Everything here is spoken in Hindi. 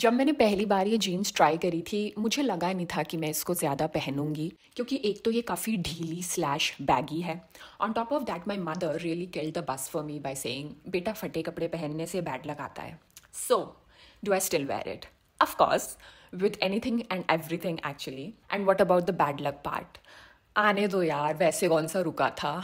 जब मैंने पहली बार ये जीन्स ट्राई करी थी मुझे लगा नहीं था कि मैं इसको ज़्यादा पहनूंगी क्योंकि एक तो ये काफ़ी ढीली स्लैश बैगी है on top of that my mother really kill the buzz for me by saying बेटा फटे कपड़े पहनने से बैड लगाता है so do I still wear it of course with anything and everything actually and what about the bad luck part आने दो यार वैसे कौन सा रुका था